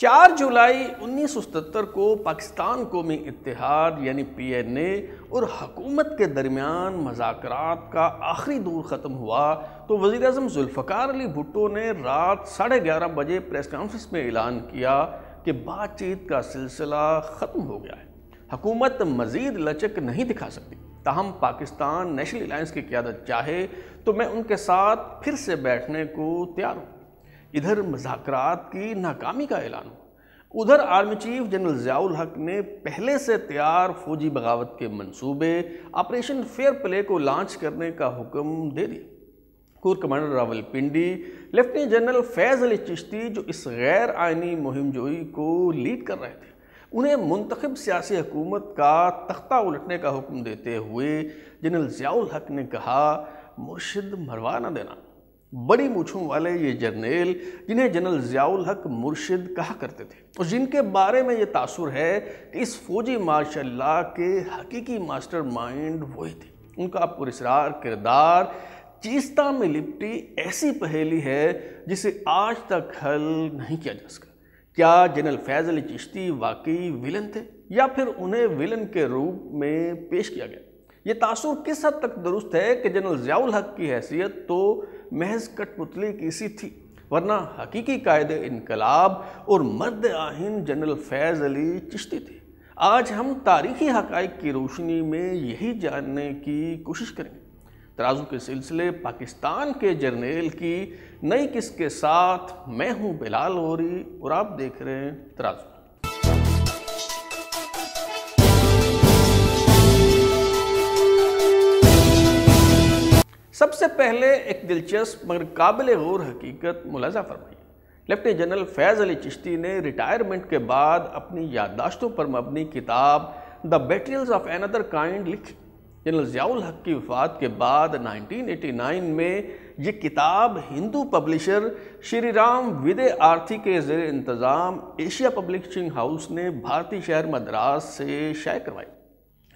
चार जुलाई 1977 को पाकिस्तान कौमी इतिहाद यानी पी एन ए और हकूमत के दरमियान मजाक का आखिरी दौर ख़त्म हुआ तो वज़ी अजम जुल्फ़ार अली भुट्टो ने रात साढ़े ग्यारह बजे प्रेस कॉन्फ्रेंस में ऐलान किया कि बातचीत का सिलसिला ख़त्म हो गया है हकूमत मज़ीद लचक नहीं दिखा सकती ताहम पाकिस्तान नेशनल अलायंस की क्यादत चाहे तो मैं उनके साथ फिर से बैठने को तैयार हूँ इधर मुजात की नाकामी का ऐलान हुआ उधर आर्मी चीफ जनरल जयाउल हक ने पहले से तैयार फौजी बगावत के मंसूबे ऑपरेशन फेयर प्ले को लॉन्च करने का हुक्म दे दिया corps commander Rawalpindi lieutenant general Faiz Ali Chishti जो इस गैर आइनी मुहिम जोई को लीड कर रहे थे उन्हें मुंतखब सियासी हुकूमत का तख्ता उलटने का हुक्म देते हुए जनरल जयाउल हक ने कहा मुर्शद मरवा ना देना बड़ी मूछों वाले ये जर्नेल जिन्हें जनरल ज़ियाउल हक मुर्शिद कहा करते थे और जिनके बारे में ये तासुर है कि इस फौजी मार्शल के हकीकी मास्टर माइंड वही थे उनका पुरस्कार किरदार चीस्ता में लिपटी ऐसी पहेली है जिसे आज तक हल नहीं किया जा सका क्या जनरल फैजल चिश्ती वाकई विलन थे या फिर उन्हें विलन के रूप में पेश किया गया ये तासुर किस हद तक दुरुस्त है कि जनरल ज़ियाउल हक की हैसियत तो महज कठपुतले की सी थी वरना हकीकी कायद इनकलाब और मर्द आहिन जनरल फैज़ अली चिश्ती थे आज हम तारीखी हक़ की रोशनी में यही जानने की कोशिश करेंगे तराजू के सिलसिले पाकिस्तान के जर्नेल की नई किस्त के साथ मैं हूँ बिलाल ओरी और आप देख रहे हैं तराजू सबसे पहले एक दिलचस्प मगर काबिल गौर हकीकत मुलाजा फरमाई लेफ्टिनेंट जनरल फैज़ अली चिश्ती ने रिटायरमेंट के बाद अपनी याददाश्तों पर मबनी किताब the betrayals of another kind लिखी जनरल ज़ियाउल हक की वफात के बाद 1989 में ये किताब हिंदू पब्लिशर श्री राम विदे आरती के जेर इंतज़ाम एशिया पब्लिशिंग हाउस ने भारतीय शहर मद्रास से शाय करवाई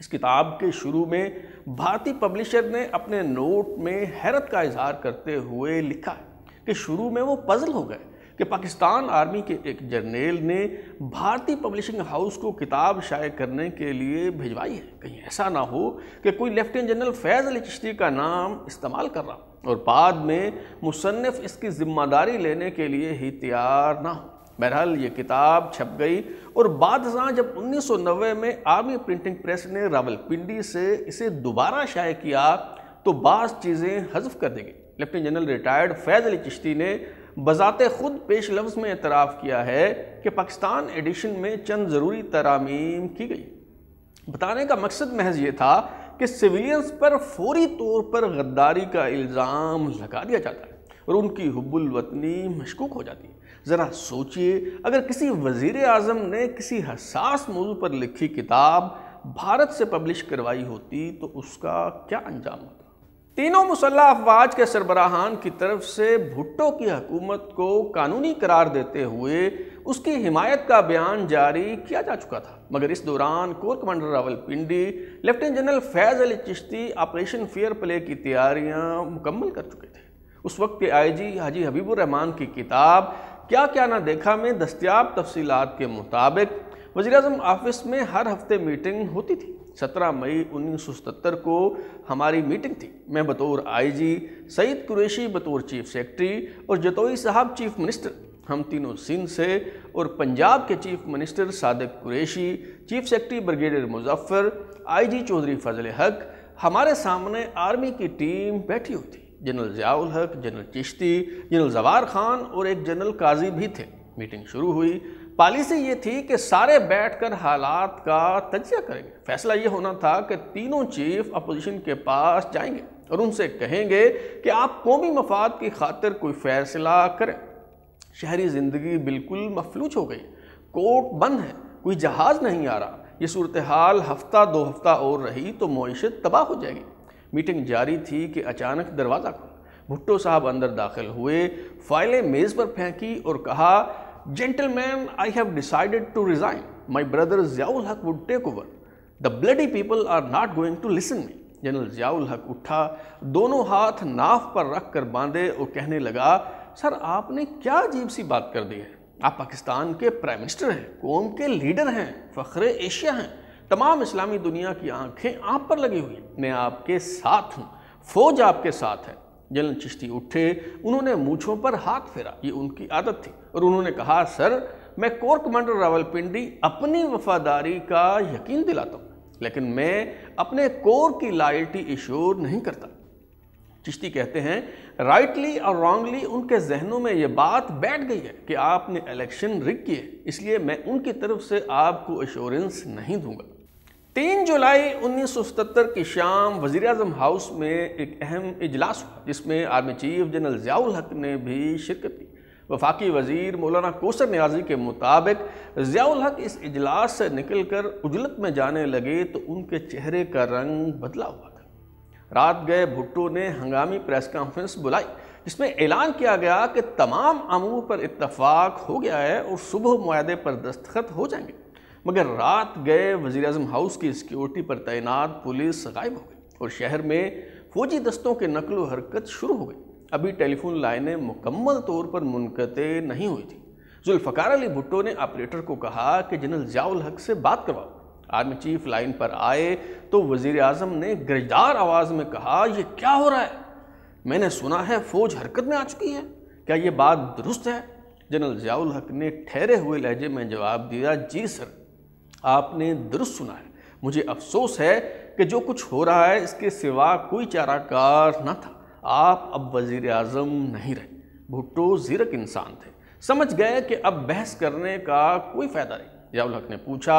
इस किताब के शुरू में भारती पब्लिशर ने अपने नोट में हैरत का इजहार करते हुए लिखा है कि शुरू में वो पजल हो गए कि पाकिस्तान आर्मी के एक जर्नेल ने भारतीय पब्लिशिंग हाउस को किताब शाये करने के लिए भिजवाई है कहीं ऐसा ना हो कि कोई लेफ्टिनेंट जनरल फैज़ अली चिश्ती का नाम इस्तेमाल कर रहा और बाद में मुसनफ़ इसकी ज़िम्मेदारी लेने के लिए ही तैयार ना हो बहरहाल ये किताब छप गई और बाद जब 1990 में आर्मी प्रिंटिंग प्रेस ने रावलपिंडी से इसे दोबारा शाये किया तो बाज़ चीज़ें हजफ कर दी गई lieutenant general retired Faiz Ali Chishti ने बज़ात ख़ुद पेश लफ्ज़ में एतराफ़ किया है कि पाकिस्तान एडिशन में चंद ज़रूरी तरामीम की गई बताने का मकसद महज ये था कि सिविलियंस पर फौरी तौर पर गद्दारी का इल्ज़ाम लगा दिया जाता है और उनकी हब्बुलवतनी मशकूक हो जाती है ज़रा सोचिए अगर किसी वज़ी अजम ने किसी हसास मौजू पर लिखी किताब भारत से पब्लिश करवाई होती तो उसका क्या अंजाम होता तीनों मुसल्ह अफवाज के सरबराहान की तरफ से भुट्टो की हकूमत को कानूनी करार देते हुए उसकी हिमायत का बयान जारी किया जा चुका था मगर इस दौरान corps commander Rawalpindi lieutenant general Faiz Ali Chishti operation fair play की तैयारियां मुकम्मल कर चुके थे उस वक्त के आईजी हाजी हबीबुर रहमान की किताब क्या क्या ना देखा में दस्तियाब तफसीत के मुताबिक वजी अजम ऑफिस में हर हफ्ते मीटिंग होती थी सत्रह मई उन्नीस सौ सतर को हमारी मीटिंग थी मैं बतौर आई जी सईद कुरैशी बतौर चीफ सेक्रेटरी और जतोई साहब चीफ मिनिस्टर हम तीनों सिंध से और पंजाब के chief minister Sadiq Qureshi chief secretary brigadier Muzaffar I G Chaudhry Fazal Haq हमारे सामने आर्मी की टीम बैठी हुई थी जनरल ज़ियाउल हक जनरल चिश्ती जनरल जवार खान और एक जनरल काजी भी थे मीटिंग शुरू हुई पॉलिसी ये थी कि सारे बैठकर हालात का तजिया करेंगे फैसला ये होना था कि तीनों चीफ अपोजिशन के पास जाएंगे और उनसे कहेंगे कि आप कौमी मफाद की खातिर कोई फैसला करें शहरी ज़िंदगी बिल्कुल मफलूज हो गई कोर्ट बंद है कोई जहाज़ नहीं आ रहा ये सूरत हाल हफ्ता दो हफ्ता और रही तो मीशत तबाह हो जाएगी मीटिंग जारी थी कि अचानक दरवाज़ा खुला भुट्टो साहब अंदर दाखिल हुए फाइलें मेज़ पर फेंकी और कहा gentleman I have decided to resign my brother Ziaul Haq would take over the bloody people are not going to listen me general Ziaul Haq उठा दोनों हाथ नाफ पर रख कर बांधे और कहने लगा सर आपने क्या अजीब सी बात कर दी है आप पाकिस्तान के प्राइम मिनिस्टर हैं कौम के लीडर हैं फ़ख्र एशिया हैं तमाम इस्लामी दुनिया की आंखें आप पर लगी हुई मैं आपके साथ हूँ फौज आपके साथ है जलन चिश्ती उठे उन्होंने मूछों पर हाथ फेरा ये उनकी आदत थी और उन्होंने कहा सर मैं कोर कमांडर रावलपिंडी अपनी वफादारी का यकीन दिलाता हूँ लेकिन मैं अपने कोर की लॉयल्टी इश्योर नहीं करता चिश्ती कहते हैं राइटली और रॉन्गली उनके जहनों में ये बात बैठ गई है कि आपने इलेक्शन रिक किए इसलिए मैं उनकी तरफ से आपको एश्योरेंस नहीं दूंगा तीन जुलाई 1977 की शाम वज़ी अजम हाउस में एक अहम इजलास हुआ जिसमें आर्मी चीफ जनरल ज़ियाउल हक ने भी शिरकत की वफाकी वजीर मौलाना कोसर न्याजी के मुताबिक ज़ियाउल हक इस इजलास से निकल कर उजलत में जाने लगे तो उनके चेहरे का रंग बदला हुआ था रात गए भुट्टो ने हंगामी प्रेस कॉन्फ्रेंस बुलाई जिसमें ऐलान किया गया कि तमाम अमूर पर इतफाक़ हो गया है और सुबह माहे पर दस्तखत हो जाएंगे मगर रात गए वज़ी अजम हाउस की सिक्योरिटी पर तैनात पुलिस गायब हो गई और शहर में फौजी दस्तों के नकल हरकत शुरू हो गई अभी टेलीफोन लाइनें मुकम्मल तौर पर मुनक़ नहीं हुई थी जुल्फ़ार अली भुट्टो ने ऑपरेटर को कहा कि जनरल जियाउल हक से बात करवाओ आर्मी चीफ लाइन पर आए तो वजीर अजम ने गरजदार आवाज़ में कहा यह क्या हो रहा है मैंने सुना है फ़ौज हरकत में आ चुकी है क्या ये बात दुरुस्त है जनरल जियाउल हक ने ठहरे हुए लहजे में जवाब दिया जी सर आपने दुरुस्त सुना है मुझे अफसोस है कि जो कुछ हो रहा है इसके सिवा कोई चाराकार न था आप अब वज़ी अजम नहीं रहे भुट्टो ज़ीरक इंसान थे समझ गए कि अब बहस करने का कोई फ़ायदा नहीं जयाउल हक ने पूछा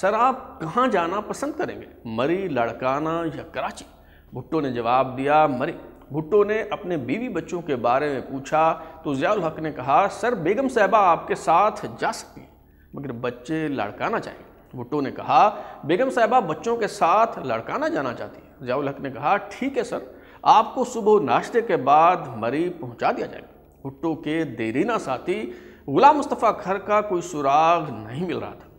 सर आप कहाँ जाना पसंद करेंगे मरी लड़काना या कराची भुट्टो ने जवाब दिया मरी भुट्टो ने अपने बीवी बच्चों के बारे में पूछा तो जयाउल हक ने कहा सर बेगम साहबा आपके साथ जा सकती हैं मगर बच्चे लड़काना चाहेंगे भुट्टो ने कहा बेगम साहबा बच्चों के साथ लड़का ना जाना चाहती है जयाउल हक ने कहा ठीक है सर आपको सुबह नाश्ते के बाद मरी पहुंचा दिया जाएगा भुट्टो के देरीना साथी गुलाम मुस्तफ़ा घर का कोई सुराग नहीं मिल रहा था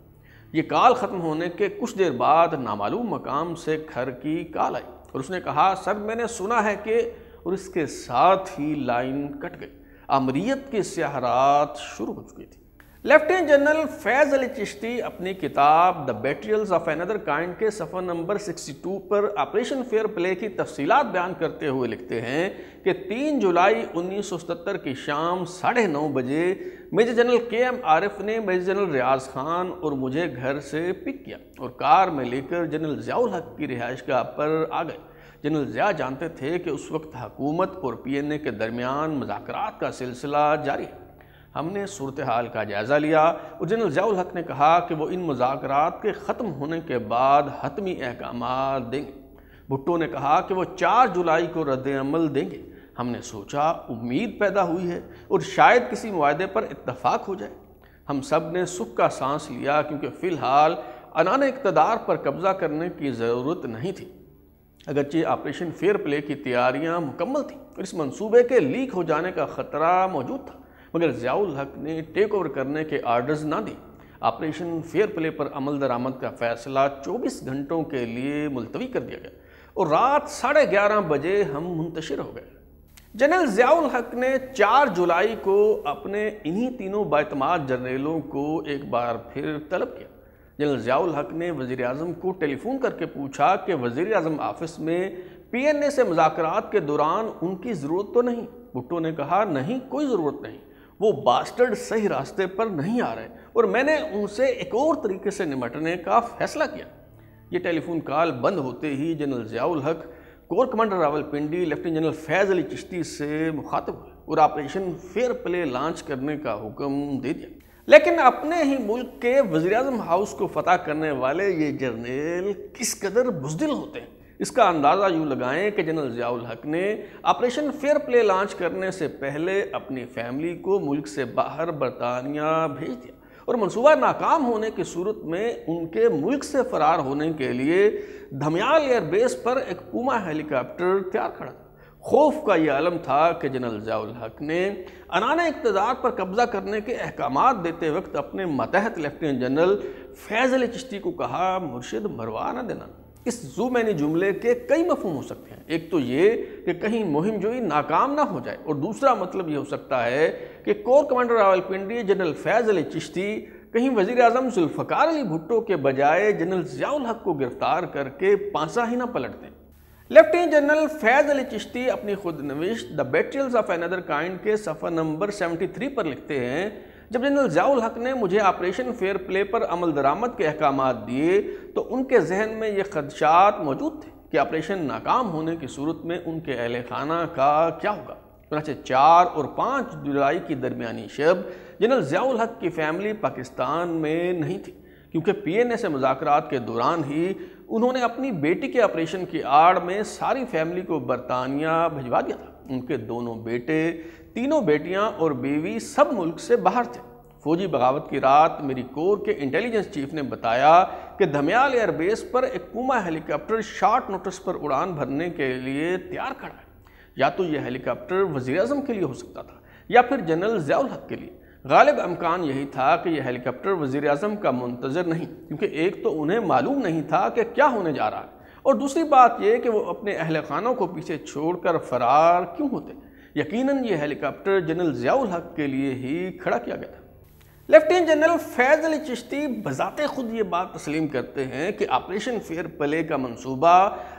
ये काल ख़त्म होने के कुछ देर बाद नामालूम मकाम से घर की काल आई और उसने कहा सर मैंने सुना है कि और इसके साथ ही लाइन कट गई अमरीत की सियाहरात शुरू हो चुकी थी लेफ्टिनेंट जनरल फैज अली चिश्ती अपनी किताब the betrayals of another kind के सफ़र नंबर 62 पर ऑपरेशन फेयर प्ले की तफसीत बयान करते हुए लिखते हैं कि 3 जुलाई 1977 की शाम साढ़े नौ बजे major general K M Arif ने मेजर जनरल रियाज खान और मुझे घर से पिक किया और कार में लेकर जनरल ज़ियाउल हक की रिहाइश गाह पर आ गए जनरल ज़िया जानते थे कि उस वक्त हकूमत और पी एन ए के दरमियान मजाक का सिलसिला जारी है हमने सूरत हाल का जायज़ा लिया और जनरल जयाल हक ने कहा कि वो इन मुजाकर के ख़त्म होने के बाद हतमी अहकाम देंगे भुट्टो ने कहा कि वो चार जुलाई को रद्दमल देंगे हमने सोचा उम्मीद पैदा हुई है और शायद किसी माहे पर इतफाक़ हो जाए हम सब ने सुख का सांस लिया क्योंकि फ़िलहाल अनान इकतदार पर कब्ज़ा करने की ज़रूरत नहीं थी अगरचे ऑपरेशन फेयर प्ले की तैयारियां मुकम्मल थीं और इस मंसूबे के लीक हो जाने का ख़तरा मौजूद था मगर ज़ियाउल हक ने टेक ओवर करने के आर्डर्स ना दिए ऑपरेशन फेयर प्ले पर अमल दरामद का फैसला 24 घंटों के लिए मुलतवी कर दिया गया और रात साढ़े ग्यारह बजे हम मुंतशर हो गए जनरल ज़ियाउल हक ने 4 जुलाई को अपने इन्हीं तीनों बातमाद जर्नलों को एक बार फिर तलब किया जनरल ज़ियाउल हक ने वज़ी अजम को टेलीफोन करके पूछा कि वज़ी अजम ऑफिस में पी एन ए से मुजाकर के दौरान उनकी ज़रूरत तो नहीं भुट्टो ने कहा नहीं कोई ज़रूरत नहीं वो बास्टर्ड सही रास्ते पर नहीं आ रहे और मैंने उनसे एक और तरीके से निमटने का फैसला किया ये टेलीफोन कॉल बंद होते ही general Ziaul Haq corps commander Rawalpindi lieutenant general Faiz Ali Chishti से मुखातब हुए और ऑपरेशन फेयर प्ले लॉन्च करने का हुक्म दे दिया लेकिन अपने ही मुल्क के वजी हाउस को फतह करने वाले ये जर्नेल किस कदर बुजदिल होते हैं इसका अंदाज़ा यूँ लगाएं कि जनरल ज़ियाउल हक ने ऑपरेशन फेयर प्ले लॉन्च करने से पहले अपनी फैमिली को मुल्क से बाहर बरतानिया भेज दिया और मनसूबा नाकाम होने की सूरत में उनके मुल्क से फरार होने के लिए धमयाल एयरबेस पर एक पुमा हेलीकॉप्टर तैयार खड़ा था खौफ का यह आलम था कि जनरल जयाल हक ने अनाना इकतदार पर कब्ज़ा करने के अहकाम देते वक्त अपने मतहत लेफ्टिनेंट जनरल फैज़ल चिश्ती को कहा मुर्शद मरवा न देना इस जू मैंने जुमले के कई मफहम हो सकते हैं एक तो ये कि कहीं मुहिम जो ही नाकाम ना हो जाए और दूसरा मतलब ये हो सकता है कि corps commander Rawalpindi general Faiz Ali Chishti कहीं वजीर अजम जुल्फ़ार अली भुट्टो के बजाय जनरल ज़ियाउल हक को गिरफ्तार करके पांसा ही ना पलट दें लेफ्टिनेंट जनरल फैज़ अली चिश्ती अपनी खुद नविश the betrayals of another kind के सफ़र नंबर 73 पर लिखते हैं जब जनरल जाउल हक ने मुझे ऑपरेशन फेयर प्ले पर अमल दरामद के अहकाम दिए तो उनके जहन में ये खदशात मौजूद थे कि ऑपरेशन नाकाम होने की सूरत में उनके अहल खाना का क्या होगा चुनाचे चार और पाँच जुलाई की दरमिया शब जनरल जयाल हक की फैमिली पाकिस्तान में नहीं थी क्योंकि पी एन ए से मुजाकर के दौरान ही उन्होंने अपनी बेटी के ऑपरेशन की आड़ में सारी फैमिली को बरतानिया भिजवा दिया था उनके दोनों बेटे तीनों बेटियां और बीवी सब मुल्क से बाहर थे फौजी बगावत की रात मेरी कोर के इंटेलिजेंस चीफ ने बताया कि धमयाल एयरबेस पर एक कुमा हेलीकॉप्टर शार्ट नोटिस पर उड़ान भरने के लिए तैयार खड़ा है या तो यह हेलीकॉप्टर वजी अजम के लिए हो सकता था या फिर जनरल जयाल हक के लिए गालिब अमकान यही था कि यह हेलीकॉप्टर वजी अजम का मुंतजर नहीं क्योंकि एक तो उन्हें मालूम नहीं था कि क्या होने जा रहा है और दूसरी बात यह कि वो अपने अहल खानों को पीछे छोड़कर फरार क्यों होते यकीनन ये हेलीकॉप्टर जनरल ज़ियाउल हक के लिए ही खड़ा किया गया था लेफ्टिनेंट जनरल फैज अली चिश्ती बजाते खुद ये बात तस्लीम करते हैं कि ऑपरेशन फेयर प्ले का मंसूबा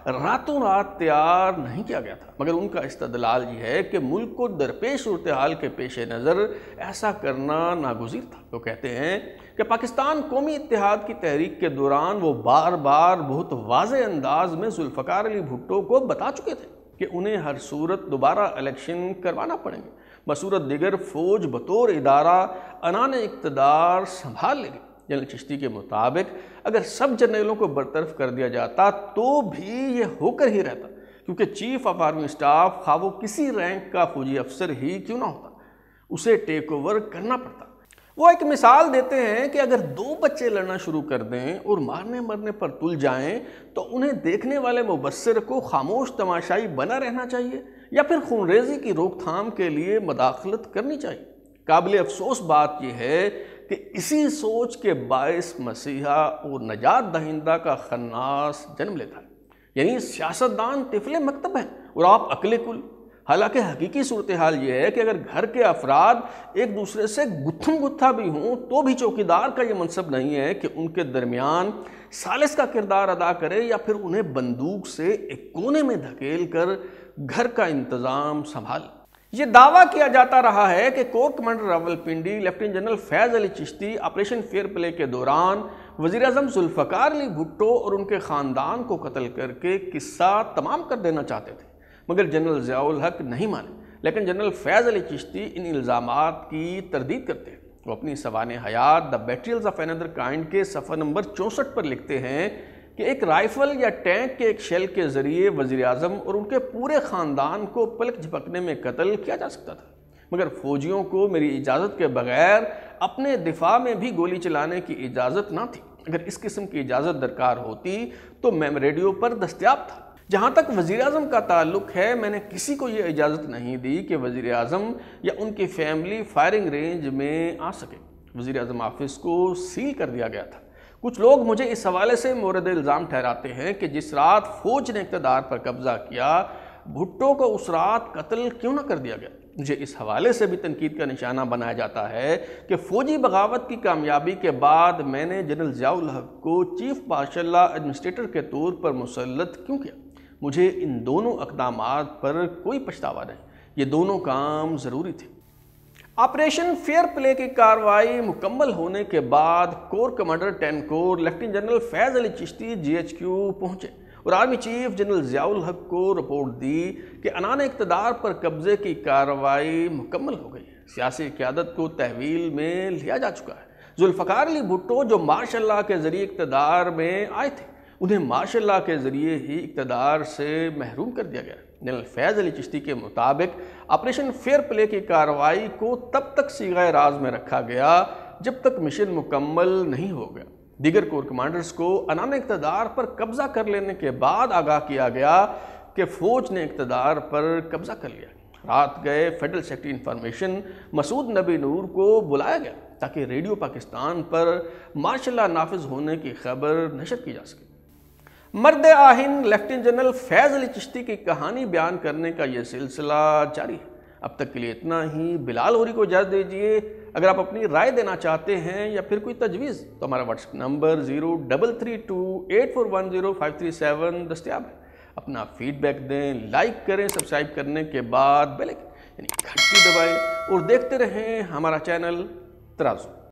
रातों रात तैयार नहीं किया गया था मगर उनका इस्तदलाल ये है कि मुल्क को दरपेश सूरत हाल के पेश नज़र ऐसा करना नागुजीर था वो तो कहते हैं कि पाकिस्तान कौमी इतिहाद की तहरीक के दौरान वो बार बार बहुत वाज अंदाज में जुल्फ़ार अली भुट्टो को बता चुके थे कि उन्हें हर सूरत दोबारा इलेक्शन करवाना पड़ेंगे बसूरत दिगर फ़ौज बतौर इदारा अनान इकतदार संभाल लेगी जनरल चिश्ती के मुताबिक अगर सब जनरलों को बरतरफ कर दिया जाता तो भी ये होकर ही रहता क्योंकि चीफ ऑफ आर्मी स्टाफ खा वो किसी रैंक का फौजी अफसर ही क्यों ना होता उसे टेक ओवर करना पड़ता वो एक मिसाल देते हैं कि अगर दो बच्चे लड़ना शुरू कर दें और मारने मरने पर तुल जाएं तो उन्हें देखने वाले मुबसर को खामोश तमाशाई बना रहना चाहिए या फिर खूनरेजी की रोकथाम के लिए मदाखलत करनी चाहिए काबिल अफसोस बात यह है कि इसी सोच के बायस मसीहा और नजात दहिंदा का खन्नास जन्म लेता है यानी सियासतदान तिफले मकतब है और आप अकले कुल हालांकि हकीकी सूरत हाल यह है कि अगर घर के अफराद एक दूसरे से गुत्थम गुत्था भी हों तो भी चौकीदार का ये मनसब नहीं है कि उनके दरमियान सालिस का किरदार अदा करे या फिर उन्हें बंदूक से एक कोने में धकेल कर घर का इंतजाम संभाल ये दावा किया जाता रहा है कि corps commander Rawalpindi lieutenant general Faiz Ali Chishti operation fair play के दौरान वजीर अजम जुल्फ़कार अली भुट्टो और उनके ख़ानदान को कत्ल करके किस्सा तमाम कर देना चाहते थे मगर जनरल ज़ियाउल हक नहीं माने लेकिन जनरल फैज़ अली चिश्ती इन इल्ज़ाम की तरदीद करते हैं वो अपनी सवान हयात the betrayals of another kind के सफ़र नंबर चौंसठ पर लिखते हैं कि एक राइफल या टैंक के एक शेल के ज़रिए वज़ी अजम और उनके पूरे ख़ानदान को पलक झपकने में कत्ल किया जा सकता था मगर फ़ौजियों को मेरी इजाज़त के बगैर अपने दिफा में भी गोली चलाने की इजाज़त ना थी अगर इस किस्म की इजाज़त दरकार होती तो मैं रेडियो पर दस्तियाब था जहाँ तक वज़ी अजम का ताल्लुक है मैंने किसी को ये इजाज़त नहीं दी कि वज़ी अजम या उनकी फैमिली फायरिंग रेंज में आ सके वज़ी अजम ऑफिस को सील कर दिया गया था कुछ लोग मुझे इस हवाले से मोरद इल्ज़ाम ठहराते हैं कि जिस रात फौज ने इकतदार पर कब्ज़ा किया भुट्टो को उस रात कत्ल क्यों ना कर दिया गया मुझे इस हवाले से भी तनकीद का निशाना बनाया जाता है कि फौजी बगावत की कामयाबी के बाद मैंने जनरल जियाउल हक को चीफ मार्शल एडमिनिस्ट्रेटर के तौर पर मुसलत क्यों किया मुझे इन दोनों इकदाम पर कोई पछतावा नहीं ये दोनों काम ज़रूरी थे ऑपरेशन फेयर प्ले की कार्रवाई मुकम्मल होने के बाद corps commander ten corps lieutenant general Faiz Ali Chishti GHQ पहुंचे और आर्मी चीफ जनरल जियाउल हक को रिपोर्ट दी कि अनान इकतदार पर कब्ज़े की कार्रवाई मुकम्मल हो गई है सियासी क्यादत को तहवील में लिया जा चुका है जुल्फकार अली भुट्टो जो मार्शल के ज़रिए इकतदार में आए थे उन्हें मार्शल के ज़रिए ही इकतदार से महरूम कर दिया गया जनरल फैज़ अली चिश्ती के मुताबिक ऑपरेशन फेयर प्ले की कार्रवाई को तब तक सीगा राज में रखा गया जब तक मिशन मुकम्मल नहीं हो गया दीगर कोर कमांडर्स को अनाम इकतदार पर कब्ज़ा कर लेने के बाद आगाह किया गया कि फ़ौज ने इकतदार पर कब्ज़ा कर लिया रात गए फेडरल सेक्रेटरी इंफॉर्मेशन मसूद नबी नूर को बुलाया गया ताकि रेडियो पाकिस्तान पर मार्शल नाफिज होने की खबर नशर की जा सके मर्द आहिन लेफ्टिनेंट जनरल फैज़ अली चिश्ती की कहानी बयान करने का यह सिलसिला जारी है अब तक के लिए इतना ही बिलाल होरी को इजाज़त दीजिए अगर आप अपनी राय देना चाहते हैं या फिर कोई तजवीज़ तो हमारा WhatsApp number zero double three two eight four one zero five three seven दस्तियाब है अपना फीडबैक दें लाइक करें सब्सक्राइब करने के बाद बेल यानी घंटी दबाएं और देखते रहें हमारा चैनल तराजू